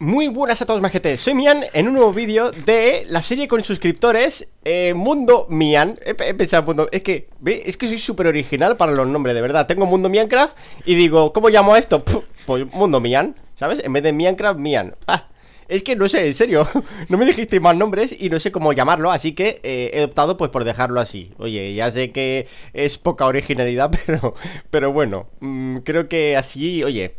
Muy buenas a todos majetes, soy Mian en un nuevo vídeo de la serie con suscriptores eh, Mundo Mian he, pensado Mundo... Es que, es que soy súper original para los nombres, de verdad Tengo Mundo Miancraft y digo, ¿cómo llamo a esto? pues Mundo Mian, ¿sabes? En vez de Miancraft, Mian ah, Es que no sé, en serio No me dijiste más nombres y no sé cómo llamarlo Así que eh, he optado pues por dejarlo así Oye, ya sé que es poca originalidad Pero, pero bueno mm, Creo que así, oye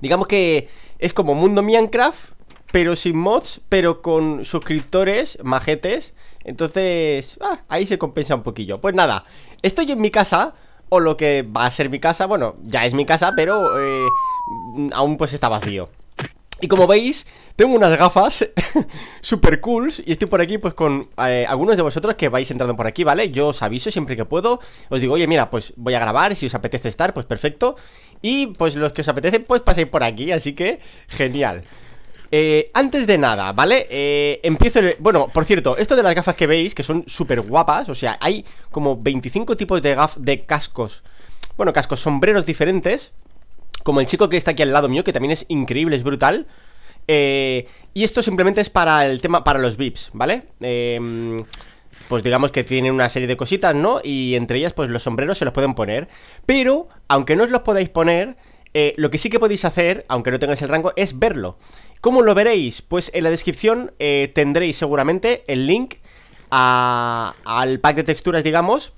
Digamos que es como Mundo Minecraft, pero sin mods, pero con suscriptores, majetes. Entonces, ah, ahí se compensa un poquillo. Pues nada, estoy en mi casa, o lo que va a ser mi casa, bueno, ya es mi casa, pero eh, aún pues está vacío. Y como veis, tengo unas gafas super cool y estoy por aquí pues con eh, algunos de vosotros que vais entrando por aquí, ¿vale? Yo os aviso siempre que puedo, os digo, oye, mira, pues voy a grabar, si os apetece estar, pues perfecto. Y pues los que os apetece, pues paséis por aquí, así que genial. Eh, antes de nada, ¿vale? Eh, empiezo Bueno, por cierto, esto de las gafas que veis, que son súper guapas, o sea, hay como 25 tipos de, gaf de cascos. Bueno, cascos, sombreros diferentes como el chico que está aquí al lado mío, que también es increíble, es brutal. Eh, y esto simplemente es para el tema, para los VIPs, ¿vale? Em, pues digamos que tienen una serie de cositas, ¿no? Y entre ellas, pues los sombreros se los pueden poner. Pero, aunque no os los podáis poner, eh, lo que sí que podéis hacer, aunque no tengáis el rango, es verlo. ¿Cómo lo veréis? Pues en la descripción eh, tendréis seguramente el link al pack de texturas, digamos,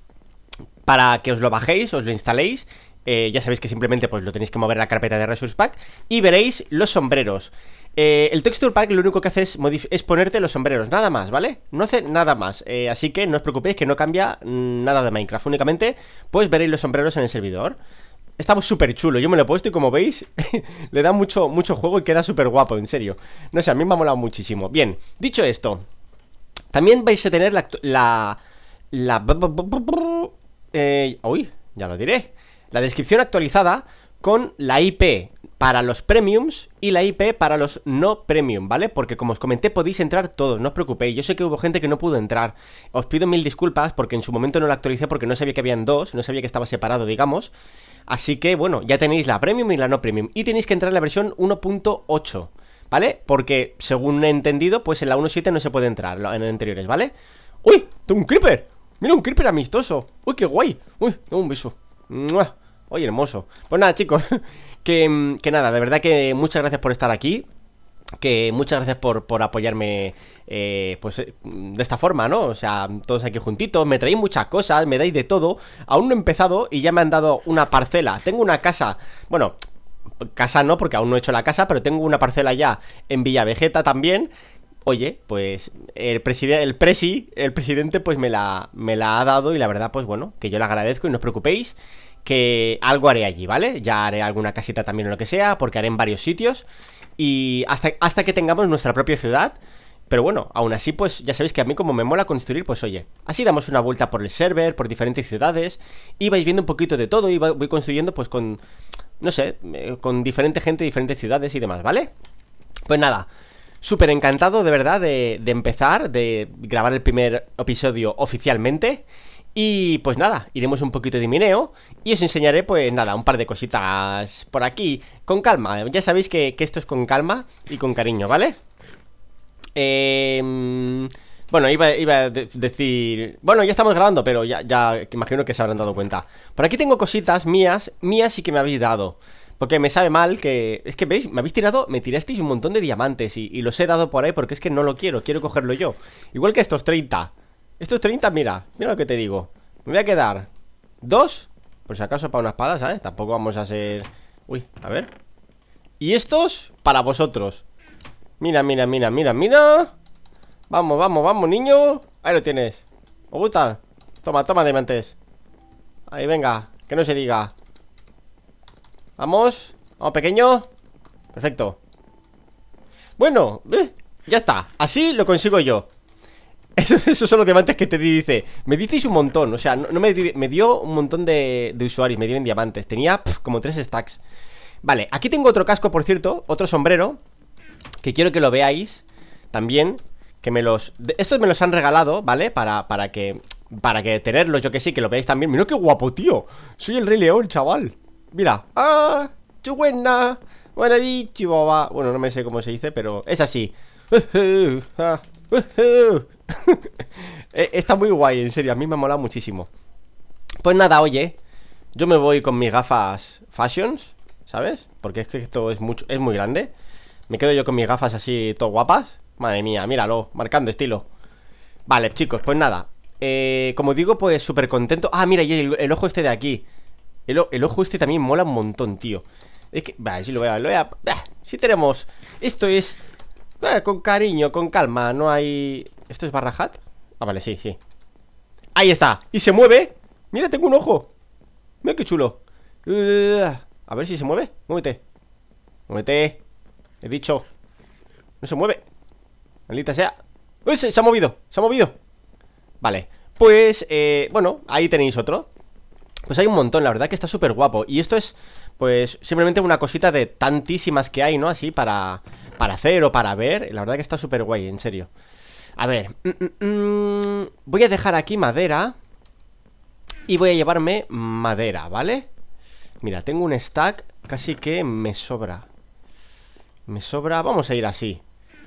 para que os lo bajéis, os lo instaléis ya sabéis que simplemente pues, lo tenéis que mover la carpeta de Resource Pack y veréis los sombreros. el Texture Pack lo único que hace es, ponerte los sombreros, nada más, ¿vale? No hace nada más, así que no os preocupéis que no cambia nada de Minecraft, únicamente pues veréis los sombreros en el servidor. Está súper chulo, yo me lo he puesto y como veis le da mucho, mucho juego y queda súper guapo, en serio. No sé, a mí me ha molado muchísimo. Bien, dicho esto, también vais a tener la... la... uy, ya lo diré. La descripción actualizada con la IP para los premiums y la IP para los no premium, ¿vale? Porque como os comenté podéis entrar todos, no os preocupéis. Yo sé que hubo gente que no pudo entrar. Os pido mil disculpas porque en su momento no la actualicé porque no sabía que habían dos, no sabía que estaba separado, digamos. Así que bueno, ya tenéis la premium y la no premium. Y tenéis que entrar en la versión 1.8, ¿vale? Porque según he entendido, pues en la 1.7 no se puede entrar, en anteriores, ¿vale? ¡Uy! ¡Tengo un creeper! ¡Mira un creeper amistoso! ¡Uy, qué guay! ¡Uy! ¡Un beso! Oye, hermoso. Pues nada, chicos, mm, que, nada, de verdad que muchas gracias por estar aquí que muchas gracias por, por apoyarme eh, pues eh, de esta forma, ¿no? O sea, todos aquí juntitos, me traéis muchas cosas, me dais de todo, aún no he empezado y ya me han dado una parcela, tengo una casa, bueno, casa no porque aún no he hecho la casa, pero tengo una parcela ya en Villa Vegeta también. Oye, pues el presidente, el presi, el presidente pues me la, me la ha dado y la verdad pues bueno, que yo le agradezco y no os preocupéis que algo haré allí, ¿vale? Ya haré alguna casita también o lo que sea, porque haré en varios sitios. Y hasta, hasta que tengamos nuestra propia ciudad. Pero bueno, aún así, pues ya sabéis que a mí como me mola construir, pues oye, así damos una vuelta por el server, por diferentes ciudades, y vais viendo un poquito de todo y voy construyendo pues con, no sé, eh, con diferente gente, diferentes ciudades y demás, ¿vale? Pues nada, súper encantado de verdad de empezar, de grabar el primer episodio oficialmente. Y pues nada, iremos un poquito de mineo y os enseñaré pues nada, un par de cositas por aquí, con calma, ya sabéis que, esto es con calma y con cariño, ¿vale? Em, bueno, iba, a decir... Bueno, ya estamos grabando, pero ya, imagino que se habrán dado cuenta. Por aquí tengo cositas mías, mías y que me habéis dado. Porque me sabe mal que... Es que, ¿veis? Me habéis tirado... Me tirasteis un montón de diamantes y, y los he dado por ahí porque es que no lo quiero, quiero cogerlo yo. Igual que estos 30. Estos 30, mira, mira lo que te digo Me voy a quedar dos Por si acaso para una espada, ¿sabes? Tampoco vamos a hacer Uy, a ver Y estos para vosotros Mira, mira, mira, mira, mira Vamos, vamos, vamos, niño Ahí lo tienes ¿Os gusta? Toma, toma, diamantes Ahí, venga, que no se diga Vamos Vamos, pequeño Perfecto Bueno, ¿eh? ya está Así lo consigo yo esos, son los diamantes que te dice. Me dices un montón, o sea, no, me, dio un montón de, usuarios, me dieron diamantes. Tenía como tres stacks. Vale, aquí tengo otro casco, por cierto, otro sombrero, que quiero que lo veáis también. Que me los. Estos me los han regalado, ¿vale? Para, para que. Para que tenerlos, yo que sí, que lo veáis también. Mira qué guapo, tío. Soy el Rey León, chaval. Mira. ¡Ah! baba, Bueno, no me sé cómo se dice, pero es así. Uh Eh, está muy guay, en serio, a mí me ha molado muchísimo. Pues nada, oye, yo me voy con mis gafas fashions, ¿sabes? Porque es que esto es mucho, es muy grande. Me quedo yo con mis gafas así, todo guapas. Madre mía, míralo, marcando estilo. Vale, chicos, pues nada. Eh, como digo, pues súper contento. Ah, mira, el, ojo este de aquí. El, ojo este también mola un montón, tío. Es que, va, si lo voy a, lo voy si tenemos, esto es, eh, con cariño, con calma, no hay, ¿Esto es barra hat? Ah, vale, sí, sí ¡Ahí está! ¡Y se mueve! ¡Mira, tengo un ojo! ¡Mira qué chulo! Uh, a ver si se mueve Muévete Muévete He dicho No se mueve Maldita sea ¡Uy! Se, ha movido Se ha movido Vale Pues, eh, bueno Ahí tenéis otro Pues hay un montón La verdad que está súper guapo Y esto es, pues, simplemente una cosita de tantísimas que hay, ¿no? Así para, para hacer o para ver La verdad que está súper guay, en serio a ver, mm, mm, mm, voy a dejar aquí madera y voy a llevarme madera, ¿vale? Mira, tengo un stack casi que me sobra. Me sobra, vamos a ir así.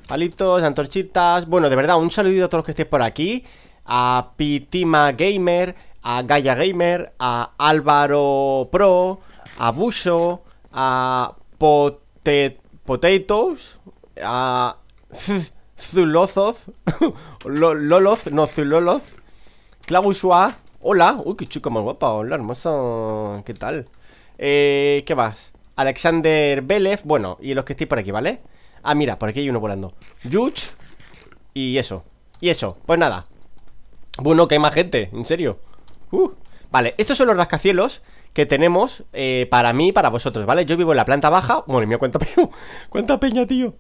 Palitos, antorchitas. Bueno, de verdad, un saludo a todos los que estéis por aquí. A Pitima Gamer, a Gaia Gamer, a Álvaro Pro, a Busho a Potatoes, a Zulozoz, Loloz, no, Zuloloz, Clausua, hola, uy, qué chica más guapa, hola, hermoso, ¿qué tal? Eh, ¿qué más? Alexander Belev, bueno, y los que estoy por aquí, ¿vale? Ah, mira, por aquí hay uno volando Yuch, y eso, y eso, pues nada Bueno, que hay más gente, en serio uh. Vale, estos son los rascacielos que tenemos eh, para mí para vosotros, ¿vale? Yo vivo en la planta baja. Bueno, mía, cuánta peña, cuánta peña, tío.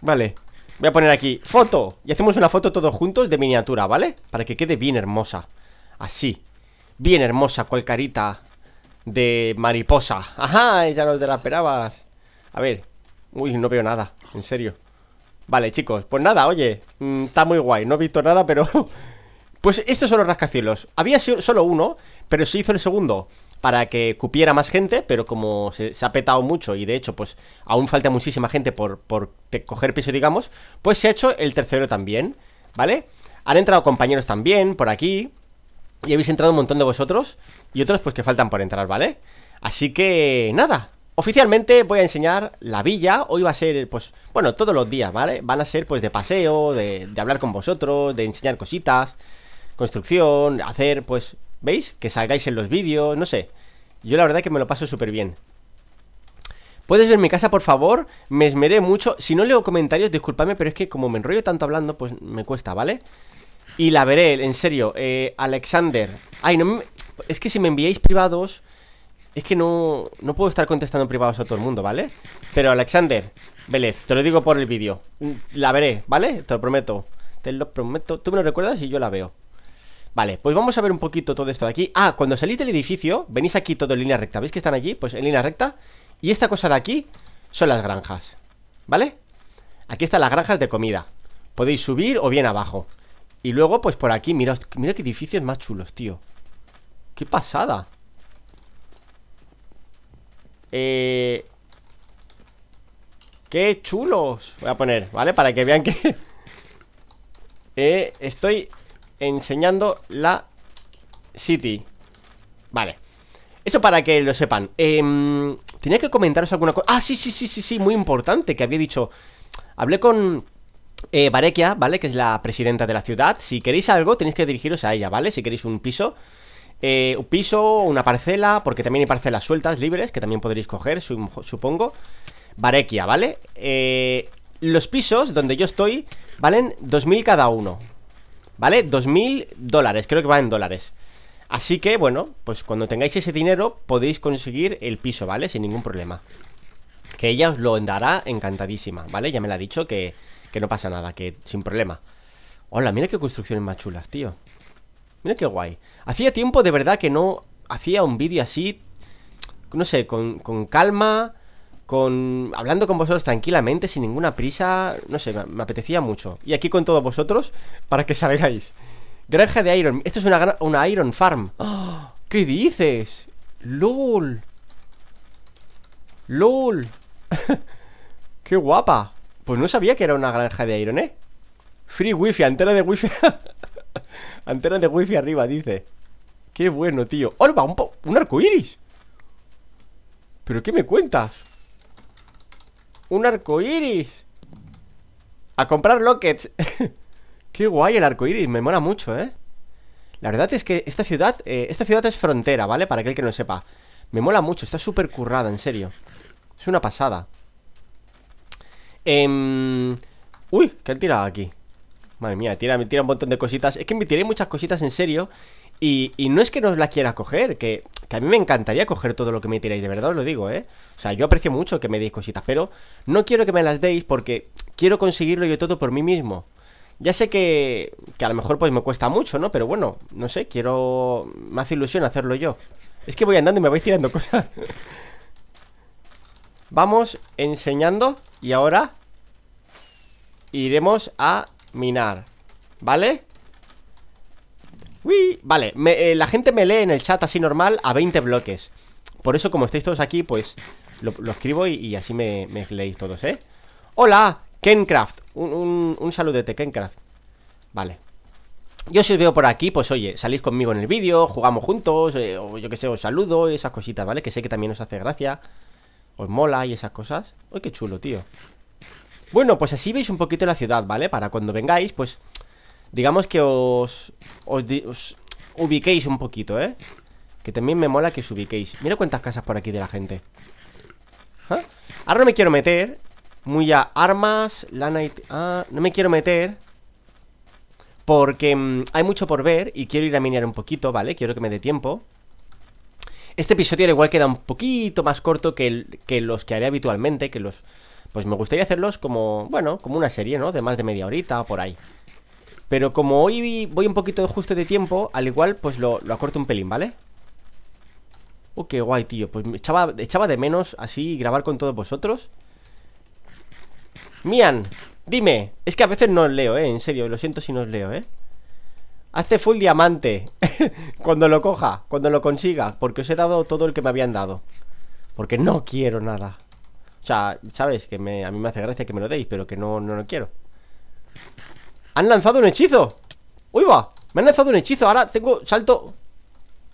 Vale, Voy a poner aquí, foto Y hacemos una foto todos juntos de miniatura, ¿vale? Para que quede bien hermosa Así, bien hermosa Cual carita de mariposa Ajá, ya no te la esperabas A ver, uy, no veo nada En serio Vale, chicos, pues nada, oye mm, Está muy guay, no he visto nada, pero... pues estos son los rascacielos Había solo uno, pero se hizo el segundo para que cupiera más gente, pero como se, ha petado mucho y de hecho pues aún falta muchísima gente por, por coger piso, digamos, pues se ha hecho el tercero también, ¿vale? Han entrado compañeros también por aquí y habéis entrado un montón de vosotros y otros pues que faltan por entrar, ¿vale? Así que nada, Oficialmente voy a enseñar la villa, hoy va a ser, pues, bueno, todos los días, ¿vale? Van a ser, pues, de paseo, de hablar con vosotros, de enseñar cositas, construcción, hacer, pues, ¿Veis? Que salgáis en los vídeos, no sé Yo la verdad que me lo paso súper bien ¿Puedes ver mi casa, por favor? Me esmeré mucho Si no leo comentarios, disculpadme, pero es que como me enrollo tanto hablando Pues me cuesta, ¿vale? Y la veré, en serio eh, Alexander Ay, no Es que si me enviáis privados Es que no, no puedo estar contestando privados a todo el mundo, ¿vale? Pero Alexander Vélez, te lo digo por el vídeo La veré, ¿vale? Te lo prometo Te lo prometo Tú me lo recuerdas y yo la veo Vale, pues vamos a ver un poquito todo esto de aquí Ah, cuando salís del edificio, venís aquí todo en línea recta ¿Veis que están allí? Pues en línea recta Y esta cosa de aquí son las granjas ¿Vale? Aquí están las granjas de comida Podéis subir o bien abajo Y luego, pues por aquí, mirad, mirad qué edificios más chulos, tío ¡Qué pasada! Eh... ¡Qué chulos! Voy a poner, ¿vale? Para que vean que... eh, estoy enseñando la City Vale Eso para que lo sepan eh, Tenía que comentaros alguna cosa Ah, sí, sí, sí, sí, sí, muy importante Que había dicho Hablé con eh, ¿vale? Que es la presidenta de la ciudad Si queréis algo tenéis que dirigiros a ella, ¿vale? Si queréis un piso eh, un piso, una parcela, porque también hay parcelas sueltas, libres, que también podréis coger, supongo. Barequia, ¿vale? Eh, los pisos donde yo estoy valen 2.000 cada uno, ¿Vale? 2.000 dólares, creo que va en dólares Así que, bueno, pues cuando tengáis ese dinero Podéis conseguir el piso, ¿vale? Sin ningún problema Que ella os lo dará encantadísima, ¿vale? Ya me la ha dicho que, que no pasa nada, que sin problema Hola, mira qué construcciones más chulas, tío Mira qué guay Hacía tiempo de verdad que no hacía un vídeo así No sé, con, con calma con hablando con vosotros tranquilamente, sin ninguna prisa, no sé, me, apetecía mucho. Y aquí con todos vosotros para que salgáis. Granja de Iron. Esto es una, una Iron Farm. ¿Qué dices? ¡Lol! ¡Lol! ¡Qué guapa! Pues no sabía que era una granja de Iron, ¿eh? Free wifi, antena de wifi. antena de wifi arriba, dice. ¡Qué bueno, tío! ¡Orba! ¡Un, un arco iris! ¿Pero qué me cuentas? un arco iris. A comprar lockets. Qué guay el arco iris, me mola mucho, ¿eh? La verdad es que esta ciudad, eh, esta ciudad es frontera, ¿vale? Para aquel que no sepa. Me mola mucho, está súper currada, en serio. Es una pasada. Em, uy, ¿qué han tirado aquí? Madre mía, tira, tira un montón de cositas. Es que me tiré muchas cositas en serio. Y, no es que no os la quiera coger, que, a mí me encantaría coger todo lo que me tiráis, de verdad os lo digo, ¿eh? O sea, yo aprecio mucho que me deis cositas, pero no quiero que me las deis porque quiero conseguirlo yo todo por mí mismo. Ya sé que, que a lo mejor pues me cuesta mucho, ¿no? Pero bueno, no sé, quiero... Me hace ilusión hacerlo yo. Es que voy andando y me vais tirando cosas. Vamos enseñando y ahora iremos a minar, ¿vale? Vale, eh, la gente me lee en el chat así normal a 20 bloques. Por eso, como estáis todos aquí, pues lo, escribo y, así me, leéis todos, ¿eh? ¡Hola! Kencraft. Un, un, saludete, Kencraft. Vale. Yo si os veo por aquí, pues oye, salís conmigo en el vídeo, jugamos juntos, eh, o yo que sé, os saludo y esas cositas, ¿vale? Que sé que también os hace gracia, os mola y esas cosas. Uy, qué chulo, tío. Bueno, pues así veis un poquito la ciudad, ¿vale? Para cuando vengáis, pues Digamos que os, os, ubiquéis un poquito, ¿eh? Que también me mola que os ubiquéis Mira cuántas casas por aquí de la gente ¿Ah? Ahora no me quiero meter Muy a armas, lana Ah, no me quiero meter Porque mm, hay mucho por ver Y quiero ir a minear un poquito, ¿vale? Quiero que me dé tiempo Este episodio igual queda un poquito más corto que, que los que haré habitualmente Que los... Pues me gustaría hacerlos como... Bueno, como una serie, ¿no? De más de media horita o por ahí pero como hoy voy un poquito justo de tiempo, al igual pues lo, lo acorto un pelín, ¿vale? Oh, qué guay, tío. Pues me echaba, de menos así grabar con todos vosotros. Mian, dime. Es que a veces no os leo, ¿eh? En serio, lo siento si no os leo, ¿eh? Hace full diamante. cuando lo coja, cuando lo consiga. Porque os he dado todo el que me habían dado. Porque no quiero nada. O sea, sabes que a mí me hace gracia que me lo deis, pero que no, no lo quiero. ¡Han lanzado un hechizo! ¡Uy, va! Me han lanzado un hechizo, ahora tengo salto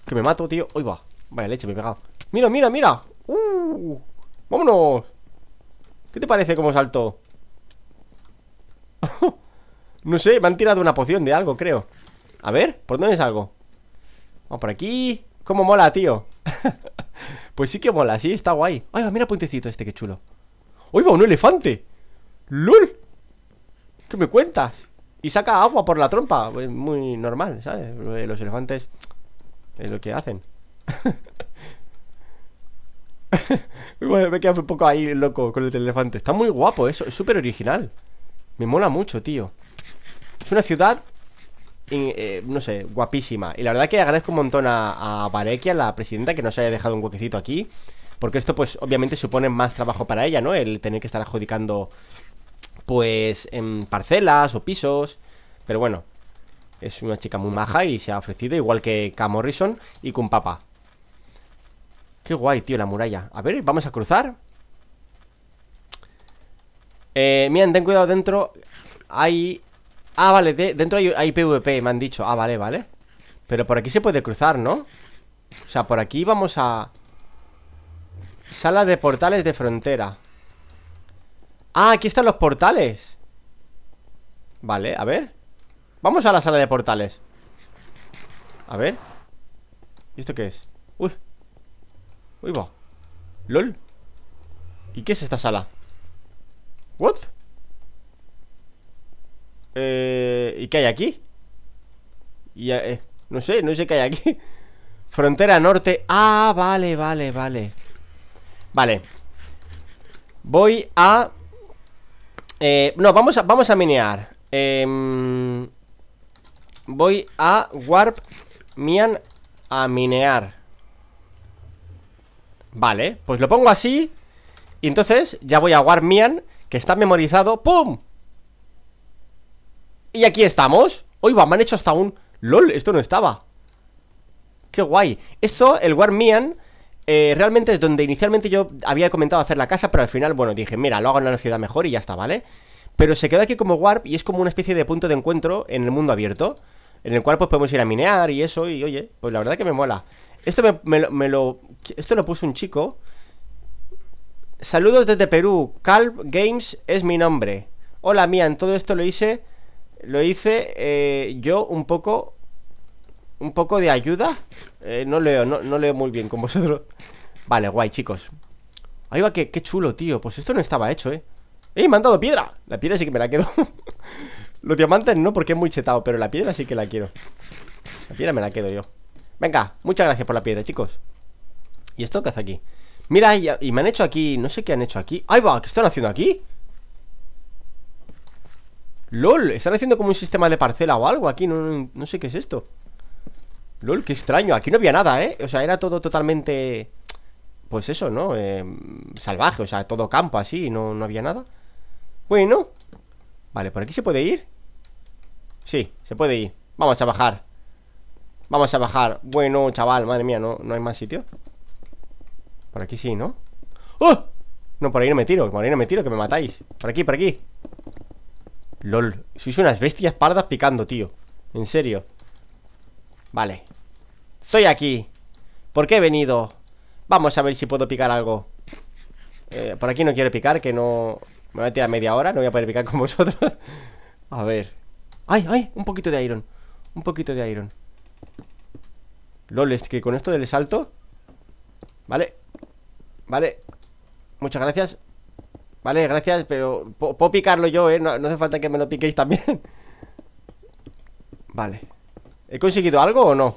Que me mato, tío, ¡uy, va! Vaya leche, me he pegado ¡Mira, mira, mira! ¡Uh! ¡Vámonos! ¿Qué te parece como salto? no sé, me han tirado una poción de algo, creo A ver, ¿por dónde salgo? Vamos por aquí ¡Cómo mola, tío! pues sí que mola, sí, está guay ¡Ay, va, mira puentecito este, que chulo! ¡Uy, va, un elefante! ¡Lul! ¿Qué me cuentas? y saca agua por la trompa. Muy normal, ¿sabes? Los elefantes es lo que hacen. bueno, me quedo un poco ahí loco con el elefante. Está muy guapo eso, es súper original. Me mola mucho, tío. Es una ciudad, eh, no sé, guapísima. Y la verdad que agradezco un montón a, a la presidenta, que nos haya dejado un huequecito aquí. Porque esto, pues, obviamente supone más trabajo para ella, ¿no? El tener que estar adjudicando pues en parcelas o pisos. Pero bueno, es una chica muy maja y se ha ofrecido igual que K. Morrison y con papá. Qué guay, tío, la muralla. A ver, vamos a cruzar. Eh, miren, ten cuidado dentro. Hay... Ah, vale, dentro hay, hay PvP, me han dicho. Ah, vale, vale. Pero por aquí se puede cruzar, ¿no? O sea, por aquí vamos a... Sala de portales de frontera. Ah, aquí están los portales Vale, a ver Vamos a la sala de portales A ver ¿Y esto qué es? Uy Uy, va LOL ¿Y qué es esta sala? ¿What? Eh, ¿Y qué hay aquí? Y, eh, no sé, no sé qué hay aquí Frontera norte Ah, vale, vale, vale Vale Voy a eh, no, vamos a, vamos a minear. Em, voy a Warp Mian a minear. Vale, pues lo pongo así. Y entonces ya voy a Warp Mian, que está memorizado. ¡Pum! Y aquí estamos. Hoy va, me han hecho hasta un... ¡Lol! Esto no estaba. ¡Qué guay! Esto, el Warp Mian eh, realmente es donde inicialmente yo había comentado hacer la casa, pero al final, bueno, dije, mira, lo hago en una ciudad mejor y ya está, ¿vale? Pero se queda aquí como warp y es como una especie de punto de encuentro en el mundo abierto, en el cual pues podemos ir a minear y eso, y oye, pues la verdad que me mola. Esto me, lo... Esto lo puso un chico. Saludos desde Perú, Calv Games es mi nombre. Hola mía, en todo esto lo hice... Lo hice eh, yo un poco... Un poco de ayuda eh, no leo, no, leo muy bien con vosotros. Vale, guay, chicos. Ahí va, qué, qué chulo, tío. Pues esto no estaba hecho, ¿eh? ¡Eh, me han dado piedra! La piedra sí que me la quedo. Los diamantes no, porque es muy chetado, pero la piedra sí que la quiero. La piedra me la quedo yo. Venga, muchas gracias por la piedra, chicos. ¿Y esto qué hace aquí? Mira, y, me han hecho aquí... No sé qué han hecho aquí. ¡Ahí va! ¿Qué están haciendo aquí? ¡Lol! Están haciendo como un sistema de parcela o algo aquí. no sé qué es esto. LOL, qué extraño. Aquí no había nada, ¿eh? O sea, era todo totalmente. Pues eso, ¿no? Eh, salvaje, o sea, todo campo así, no, no había nada. Bueno. Vale, ¿por aquí se puede ir? Sí, se puede ir. Vamos a bajar. Vamos a bajar. Bueno, chaval, madre mía, no, no hay más sitio. Por aquí sí, ¿no? ¡Oh! No, por ahí no me tiro, por ahí no me tiro, que me matáis. Por aquí, por aquí. LOL, sois unas bestias pardas picando, tío. En serio. Vale Estoy aquí ¿Por qué he venido? Vamos a ver si puedo picar algo eh, Por aquí no quiero picar, que no... Me voy a tirar media hora, no voy a poder picar con vosotros A ver ¡Ay, ay! Un poquito de iron Un poquito de iron Lol, es que con esto del salto Vale Vale Muchas gracias Vale, gracias, pero puedo picarlo yo, ¿eh? no hace falta que me lo piquéis también Vale ¿He conseguido algo o no?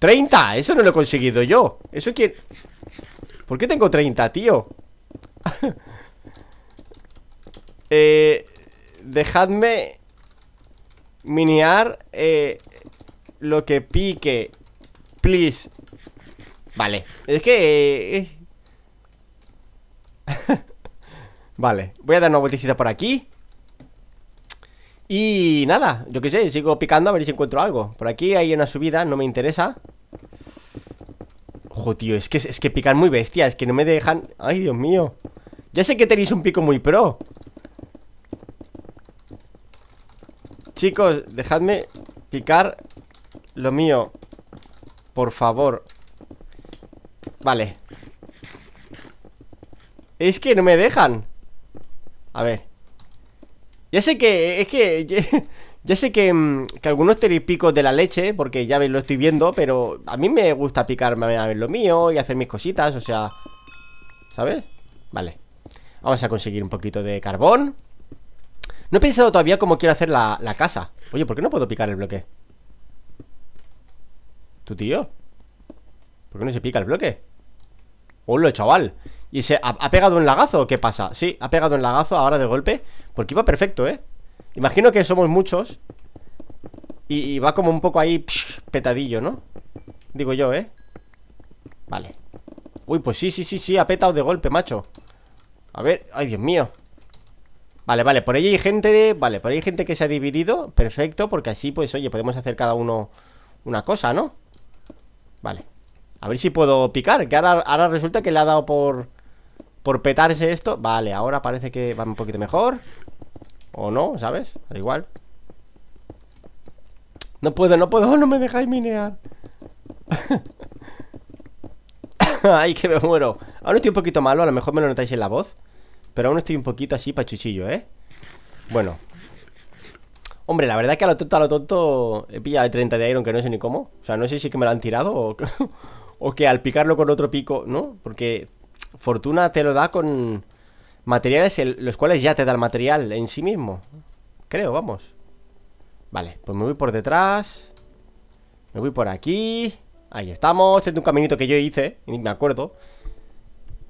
¡30! Eso no lo he conseguido yo Eso quiere... ¿Por qué tengo 30, tío? eh, dejadme Minear eh, Lo que pique Please Vale, es que... Eh, eh. vale, voy a dar una vueltecita por aquí y nada, yo qué sé, sigo picando a ver si encuentro algo Por aquí hay una subida, no me interesa Ojo, tío, es que, es que pican muy bestia Es que no me dejan... Ay, Dios mío Ya sé que tenéis un pico muy pro Chicos, dejadme picar lo mío Por favor Vale Es que no me dejan A ver ya sé que. Es que. Ya, sé que, mm, que algunos tenéis picos de la leche, porque ya lo estoy viendo, pero a mí me gusta picarme a ver lo mío y hacer mis cositas, o sea. ¿Sabes? Vale. Vamos a conseguir un poquito de carbón. No he pensado todavía cómo quiero hacer la, la casa. Oye, ¿por qué no puedo picar el bloque? ¿Tu tío? ¿Por qué no se pica el bloque? ¡Hola, chaval! Y se ha, pegado un lagazo, ¿qué pasa? Sí, ha pegado un lagazo ahora de golpe Porque iba perfecto, ¿eh? Imagino que somos muchos Y, va como un poco ahí Petadillo, ¿no? Digo yo, ¿eh? Vale Uy, pues sí, sí, sí, sí, ha petado de golpe, macho A ver, ay, Dios mío Vale, vale, por ahí hay gente de... Vale, por ahí hay gente que se ha dividido Perfecto, porque así, pues, oye, podemos hacer cada uno Una cosa, ¿no? Vale a ver si puedo picar, que ahora, ahora resulta que le ha dado por por petarse esto Vale, ahora parece que va un poquito mejor O no, ¿sabes? Al igual No puedo, no puedo, no me dejáis minear Ay, que me muero Aún estoy un poquito malo, a lo mejor me lo notáis en la voz Pero aún estoy un poquito así pachuchillo, ¿eh? Bueno Hombre, la verdad que a lo tonto, a lo tonto He pillado 30 de iron que no sé ni cómo O sea, no sé si es que me lo han tirado o, o que al picarlo con otro pico, ¿no? Porque Fortuna te lo da con materiales los cuales ya te da el material en sí mismo. Creo, vamos. Vale, pues me voy por detrás. Me voy por aquí. Ahí estamos. Este un caminito que yo hice, ni me acuerdo.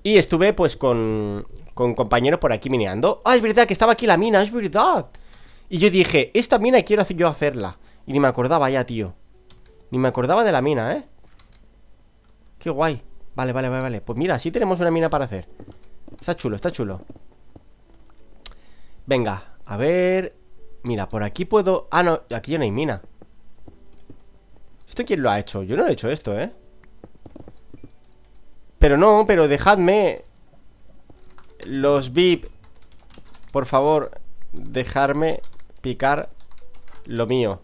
Y estuve pues con, con compañeros por aquí mineando. Ah, es verdad que estaba aquí la mina, es verdad. Y yo dije, esta mina quiero hacer yo hacerla. Y ni me acordaba ya, tío. Ni me acordaba de la mina, ¿eh? Qué guay. Vale, vale, vale, vale Pues mira, sí tenemos una mina para hacer Está chulo, está chulo Venga, a ver Mira, por aquí puedo... Ah, no, aquí ya no hay mina ¿Esto quién lo ha hecho? Yo no lo he hecho esto, ¿eh? Pero no, pero dejadme Los VIP Por favor Dejarme picar Lo mío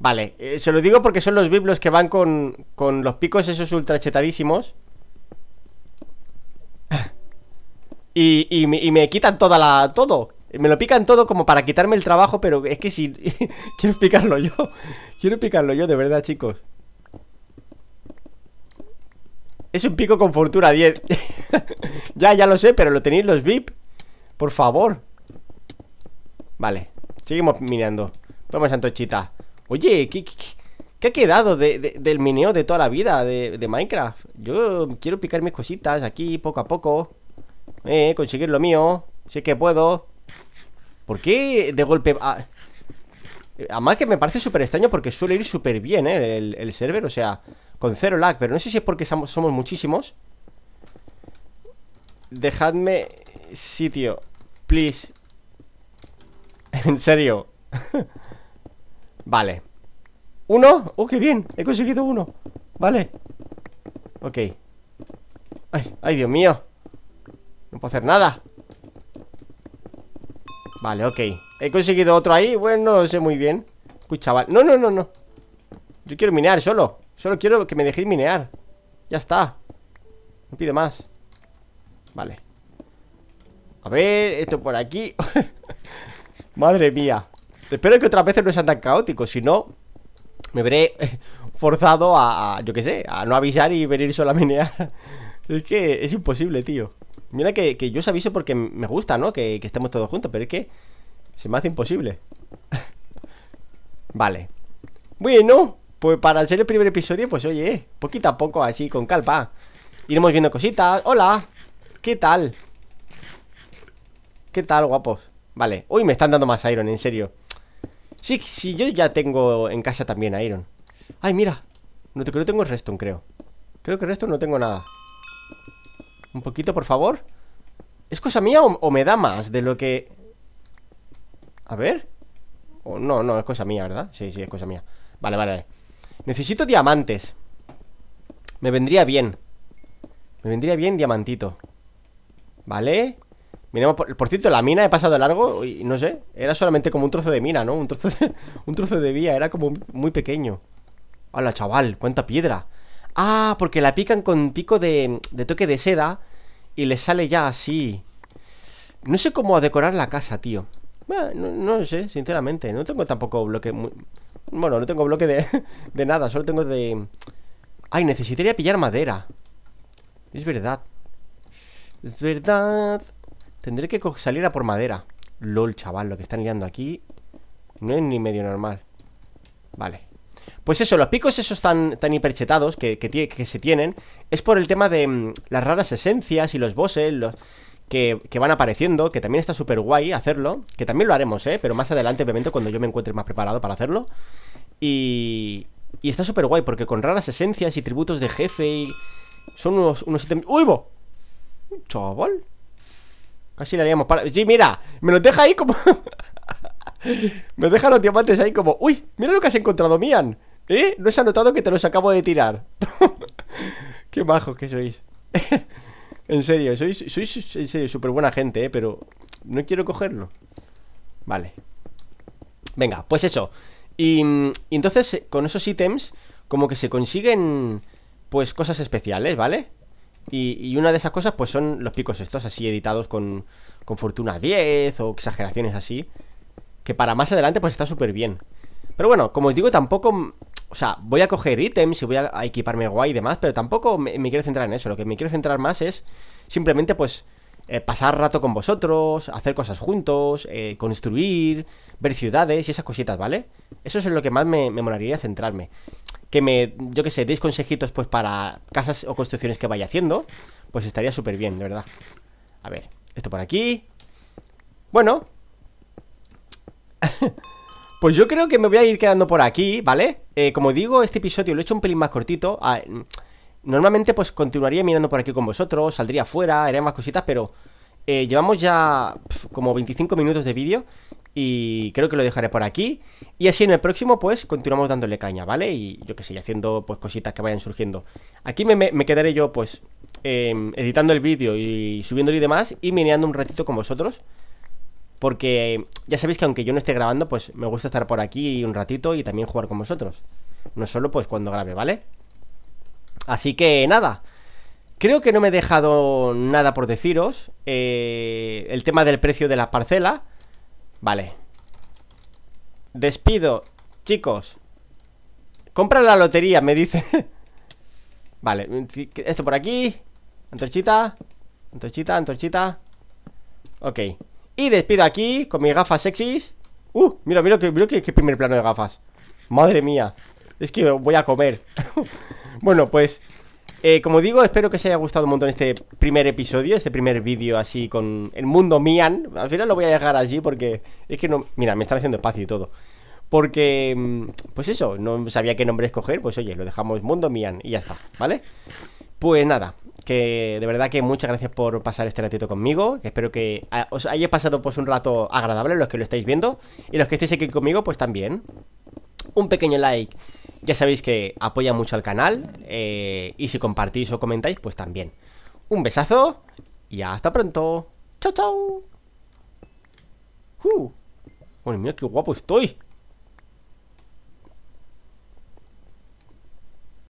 Vale, eh, se lo digo porque son los VIP los que van con, con los picos esos ultra ultrachetadísimos y, me, quitan toda la, todo. Me lo pican todo como para quitarme el trabajo, pero es que si... quiero picarlo yo. Quiero picarlo yo, de verdad, chicos. Es un pico con fortuna 10. ya, ya lo sé, pero lo tenéis los VIP. Por favor. Vale, seguimos mirando Vamos a Antochita. Oye, ¿qué, qué, ha quedado del mineo de toda la vida de, de Minecraft? Yo quiero picar mis cositas aquí poco a poco. Eh, conseguir lo mío. Sí que puedo. ¿Por qué de golpe... a ah, eh, además que me parece súper extraño porque suele ir súper bien, ¿eh? El, server, o sea, con cero lag. Pero no sé si es porque somos, muchísimos. Dejadme sitio, please. en serio. vale. ¿Uno? ¡Oh, qué bien! He conseguido uno. Vale. Ok. Ay, ay, Dios mío. No puedo hacer nada Vale, ok He conseguido otro ahí, bueno, no lo sé muy bien Uy, no, no, no, no Yo quiero minear solo Solo quiero que me dejéis minear Ya está No pido más Vale A ver, esto por aquí Madre mía Espero que otras veces no sean tan caóticos Si no, me veré forzado a, a yo qué sé, a no avisar y venir solo a minear Es que es imposible, tío Mira que, yo os aviso porque me gusta, ¿no? Que, estemos todos juntos, pero es que se me hace imposible. vale. Bueno, pues para ser el primer episodio, pues oye, poquito a poco, así, con calpa. Iremos viendo cositas. Hola, ¿qué tal? ¿Qué tal, guapos? Vale, hoy me están dando más iron, en serio. Sí, sí, yo ya tengo en casa también iron. Ay, mira, no, te, creo tengo el resto, creo. Creo que el resto no tengo nada. Un poquito, por favor ¿Es cosa mía o, me da más de lo que...? A ver O No, no, es cosa mía, ¿verdad? Sí, sí, es cosa mía Vale, vale, Necesito diamantes Me vendría bien Me vendría bien diamantito Vale Miremos, por, cierto, la mina he pasado largo y no sé, era solamente como un trozo de mina, ¿no? Un trozo de, un trozo de vía, era como muy pequeño. ¡Hola, chaval! ¡Cuánta piedra! Ah, porque la pican con pico de, de toque de seda y les sale ya así. No sé cómo decorar la casa, tío. no, sé, sinceramente. No tengo tampoco bloque... Bueno, no tengo bloque de, de nada, solo tengo de... Ay, necesitaría pillar madera. Es verdad. Es verdad. Tendré que salir a por madera. LOL, chaval, lo que están liando aquí. No es ni medio normal. Vale. Pues eso, los picos esos tan, tan hiperchetados que, que, se tienen es por el tema de mm, las raras esencias y los bosses los, que, van apareciendo, que también está súper guay hacerlo, que también lo haremos, ¿eh? Pero más adelante, obviamente, cuando yo me encuentre más preparado para hacerlo. Y, y está súper guay porque con raras esencias y tributos de jefe y... Son unos, unos ¡Uy, bo! Chaval. Casi le haríamos para... Sí, mira, me lo deja ahí como... me deja los diamantes ahí como... ¡Uy! Mira lo que has encontrado, Mian. ¿Eh? ¿No ha notado que te los acabo de tirar? Qué majos que sois. en serio, sois, súper buena gente, ¿eh? Pero no quiero cogerlo. Vale. Venga, pues eso. Y, entonces eh, con esos ítems como que se consiguen pues cosas especiales, ¿vale? Y, una de esas cosas pues son los picos estos así editados con, con Fortuna 10 o exageraciones así. Que para más adelante pues está súper bien. Pero bueno, como os digo, tampoco o sea, voy a coger ítems y voy a, equiparme guay y demás, pero tampoco me, quiero centrar en eso. Lo que me quiero centrar más es simplemente, pues, eh, pasar rato con vosotros, hacer cosas juntos, eh, construir, ver ciudades y esas cositas, ¿vale? Eso es en lo que más me, molaría centrarme. Que me, yo que sé, deis consejitos, pues, para casas o construcciones que vaya haciendo, pues estaría súper bien, de verdad. A ver, esto por aquí. Bueno. Pues yo creo que me voy a ir quedando por aquí, ¿vale? Eh, como digo, este episodio lo he hecho un pelín más cortito. Ah, mm, normalmente pues continuaría mirando por aquí con vosotros, saldría fuera, haría más cositas, pero eh, llevamos ya como 25 minutos de vídeo y creo que lo dejaré por aquí. Y así en el próximo pues continuamos dándole caña, ¿vale? Y yo que sé, haciendo pues cositas que vayan surgiendo. Aquí me, quedaré yo pues em, editando el vídeo y subiéndolo y demás y mirando un ratito con vosotros. Porque ya sabéis que aunque yo no esté grabando, pues me gusta estar por aquí un ratito y también jugar con vosotros. No solo pues cuando grabe, ¿vale? Así que nada. Creo que no me he dejado nada por deciros. Eh, el tema del precio de la parcela. Vale. Despido. Chicos. Compra la lotería, me dice. vale. Esto por aquí. Antorchita. Antorchita, antorchita. Ok. Y despido aquí con mis gafas sexys Uh, mira, mira, mira, que, primer plano de gafas Madre mía Es que voy a comer Bueno, pues eh, como digo, espero que os haya gustado un montón este primer episodio, este primer vídeo así con el mundo Mian. Al final lo voy a dejar allí porque es que no... Mira, me están haciendo espacio y todo. Porque, mm, pues eso, no sabía qué nombre escoger, pues oye, lo dejamos mundo Mian y ya está, ¿vale? Pues nada, que de verdad que muchas gracias por pasar este ratito conmigo, que espero que os haya pasado pues un rato agradable los que lo estáis viendo y los que estéis aquí conmigo pues también. Un pequeño like, ya sabéis que apoya mucho al canal eh, y si compartís o comentáis pues también. Un besazo y hasta pronto. Chao, chao. Uh, mira qué guapo estoy.